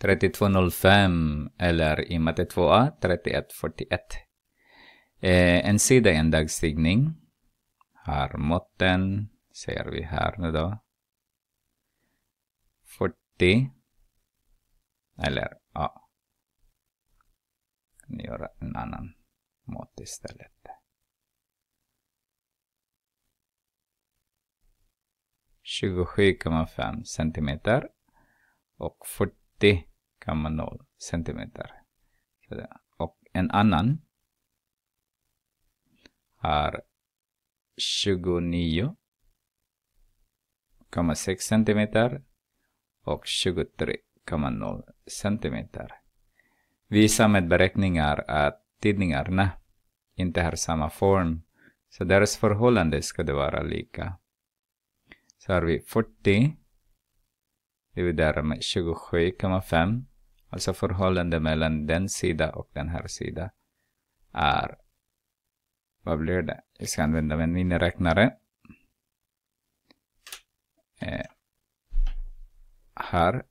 3205 eller i matte 2a 3141. Eh, en sida i en dagstigning. Här måtten ser vi här nu då. 40 eller ja. Kan göra en annan mått istället. Tjugosju komma fem centimeter och 40 kan man centimeter. Och en annan är 29,6 centimeter och 23,0 centimeter. Visa med beräkningar att tidningarna inte har samma form, så deras förhållande ska det vara lika. Så har vi 40 dividerat med 27,5 Alltså förhållandet mellan den sida och den här sidan är, vad blir det? Jag ska använda min miniräknare. Eh, här.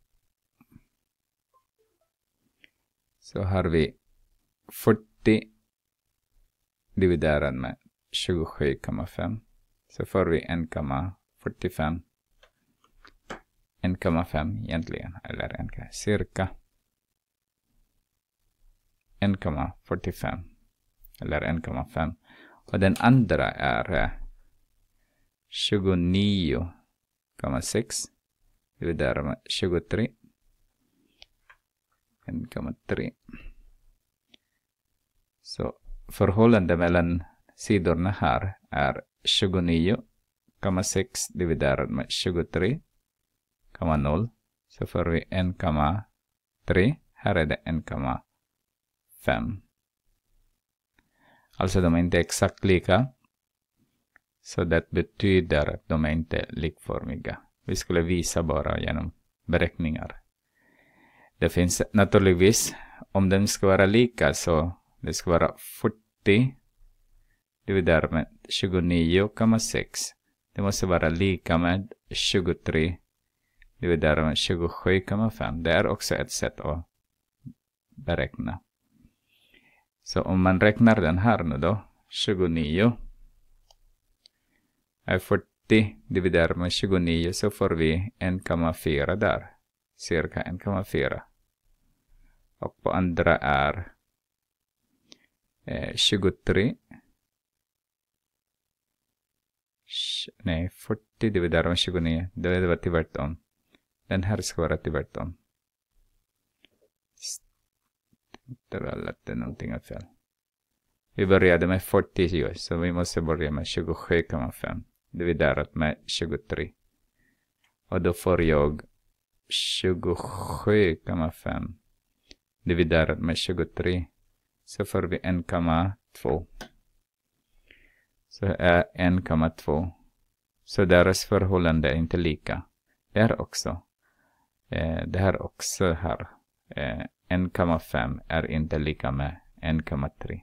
Så har vi 40 dividerat med 27,5. Så får vi 1,45. 1,5 egentligen, eller en, cirka 1,45 eller 1,5 och den andra är 29,6 eh, dividerat med 23 1,3 så förhållandet mellan sidorna här är 29,6 dividerat med 23,0 så får vi 1,3 här är det 1,3 5. Alltså de är inte exakt lika. Så det betyder att de är inte likformiga. Vi skulle visa bara genom beräkningar. Det finns naturligtvis, om de ska vara lika så det ska vara 40 dividerat med 29,6. Det måste vara lika med 23 dividerat med 27,5. Det är också ett sätt att beräkna. Så om man räknar den här nu då, 29 är 40 dividerat med 29 så får vi 1,4 där. Cirka 1,4. Och på andra är eh, 23. Nej, 40 dividerat med 29. då är Det tvärtom. Den här ska vara tvärtom. eller att det är någonting är fel. Vi började med 40 så vi måste börja med 27,5. Det vi delat med 23. Och då får jag 27,5 dividerat med 23 så får vi 1,2. Så är 1,2. Så deras förhållande är inte lika. Där också. Eh, det här också här. Eh, 1,5 är inte lika med 1,3.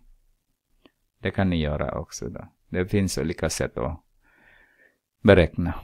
Det kan ni göra också då. Det finns olika sätt att beräkna.